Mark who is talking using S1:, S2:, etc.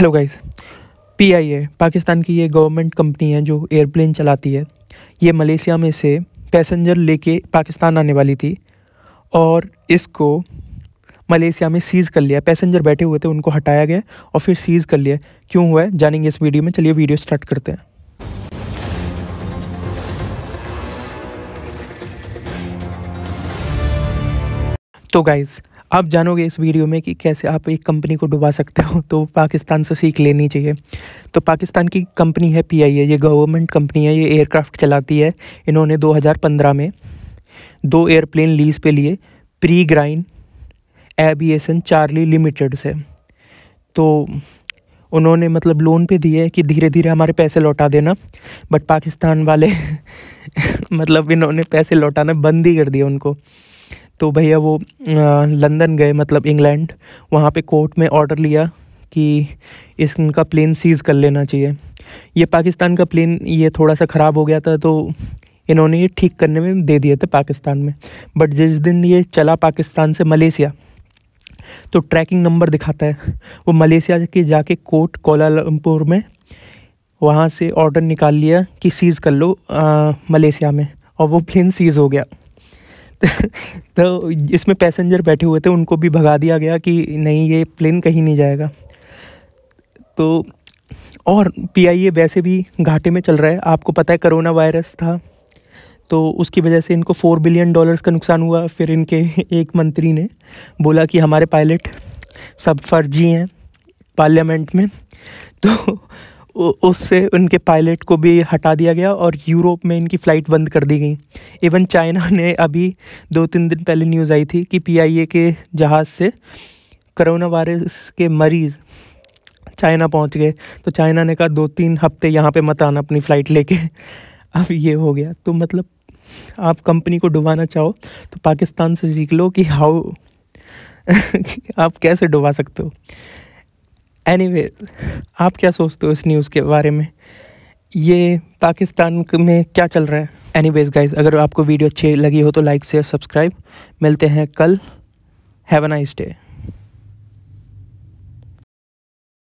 S1: hello guys PIA Pakistan की ये government company है जो एयरप्लेन चलाती है ये मलेशिया में से पैसेंजर लेके पाकिस्तान आने वाली थी और इसको मलेशिया में सीज़ कर लिया पैसेंजर बैठे हुए थे उनको हटाया गया और फिर सीज़ कर लिया क्यों हुआ है जानेंगे इस वीडियो में चलिए वीडियो स्टार्ट करते हैं तो गाइज़ आप जानोगे इस वीडियो में कि कैसे आप एक कंपनी को डुबा सकते हो तो पाकिस्तान से सीख लेनी चाहिए तो पाकिस्तान की कंपनी है पी आई ए ये गवर्नमेंट कंपनी है ये एयरक्राफ्ट चलाती है इन्होंने 2015 में दो एयरप्लेन लीज पे लिए प्री ग्राइन एविएसन चार्ली लिमिटेड से तो उन्होंने मतलब लोन पे दिए कि धीरे धीरे हमारे पैसे लौटा देना बट पाकिस्तान वाले मतलब इन्होंने पैसे लौटाना बंद ही कर दिया उनको तो भैया वो लंदन गए मतलब इंग्लैंड वहाँ पे कोर्ट में ऑर्डर लिया कि इस प्लेन सीज़ कर लेना चाहिए ये पाकिस्तान का प्लेन ये थोड़ा सा ख़राब हो गया था तो इन्होंने ये ठीक करने में दे दिए थे पाकिस्तान में बट जिस दिन ये चला पाकिस्तान से मलेशिया तो ट्रैकिंग नंबर दिखाता है वो मलेशिया के जाके कोर्ट कोलालमपुर में वहाँ से ऑर्डर निकाल लिया कि सीज़ कर लो आ, मलेशिया में और वो प्लेन सीज़ हो गया तो इसमें पैसेंजर बैठे हुए थे उनको भी भगा दिया गया कि नहीं ये प्लेन कहीं नहीं जाएगा तो और पीआईए वैसे भी घाटे में चल रहा है आपको पता है करोना वायरस था तो उसकी वजह से इनको फोर बिलियन डॉलर्स का नुकसान हुआ फिर इनके एक मंत्री ने बोला कि हमारे पायलट सब फर्जी हैं पार्लियामेंट में तो उससे उनके पायलट को भी हटा दिया गया और यूरोप में इनकी फ़्लाइट बंद कर दी गई इवन चाइना ने अभी दो तीन दिन पहले न्यूज़ आई थी कि पीआईए के जहाज़ से करोना वायरस के मरीज़ चाइना पहुंच गए तो चाइना ने कहा दो तीन हफ्ते यहाँ पे मत आना अपनी फ़्लाइट लेके अब ये हो गया तो मतलब आप कंपनी को डुबाना चाहो तो पाकिस्तान से सीख लो कि हाउ आप कैसे डुबा सकते हो एनी anyway, आप क्या सोचते हो इस न्यूज़ के बारे में ये पाकिस्तान में क्या चल रहा है एनी वेज गाइज अगर आपको वीडियो अच्छी लगी हो तो लाइक शेयर सब्सक्राइब मिलते हैं कल हैव अ नाइस डे